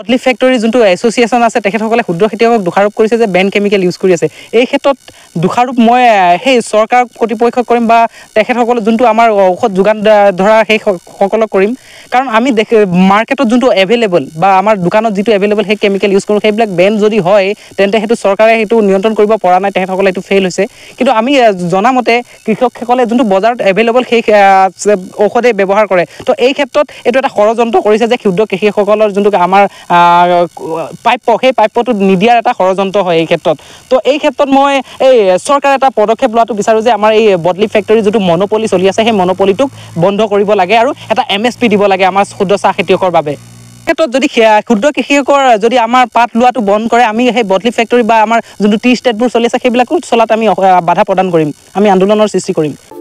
পদলি factory যোনটো association আছে তেখেতসকলে ক্ষুদ্ৰ খেতিয়কক দোষাৰোপ কৰিছে যে বেন কেমিকেল ইউজ কৰি আছে এই ক্ষেত্ৰত দোষাৰোপ মই সেই চৰকাৰক কৰ্তৃপক্ষক কৰিম বা তেখেতসকলক যোনটো আমাৰ ঔষধ যোগান ধৰা সেইসকলক কৰিম কাৰণ আমি দেখ মাৰ্কেটত যোনটো এভেইলেবল বা আমাৰ দোকানত যিটো এভেইলেবল সেই কেমিকেল ইউজ কৰোঁ সেইবিলাক বেন যদি হয় তেন্তে সেইটো চৰকাৰে সেইটো নিয়ন্ত্ৰণ কৰিব পৰা নাই তেখেতসকলে এইটো ফেইল হৈছে কিন্তু আমি জনামতে কৃষকসকলে যোনটো বজাৰত এভেইলেবল সেই ঔষধেই ব্যৱহাৰ কৰে তো এই ক্ষেত্ৰত এইটো এটা ষড়যন্ত্ৰ কৰিছে যে ক্ষুদ্ৰ কৃষকসকলৰ যোনটো আমাৰ প্ৰাপ্য সেই প্ৰাপ্যটো নিদিয়াৰ এটা ষড়যন্ত্ৰ হয় এই ক্ষেত্ৰত তো এই ক্ষেত্ৰত মই এই চৰকাৰে এটা পদক্ষেপ লোৱাটো বিচাৰোঁ যে আমাৰ এই বদলি ফেক্টৰী যিটো মনোপলি চলি আছে সেই মনোপলিটোক বন্ধ কৰিব লাগে আৰু এটা এম এছ পি দিব লাগে আমাৰ ক্ষুদ্ৰ চাহ খেতিয়কৰ বাবে ক্ষেত্ৰত যদি ক্ষুদ্ৰ কৃষকৰ যদি আমাৰ পাত লোৱাটো বন্ধ কৰে আমি সেই বদলি ফেক্টৰী বা আমাৰ যোনটো টি ষ্টেটবোৰ চলি আছে সেইবিলাকো চলাত আমি বাধা প্ৰদান কৰিম আমি আন্দোলনৰ সৃষ্টি কৰিম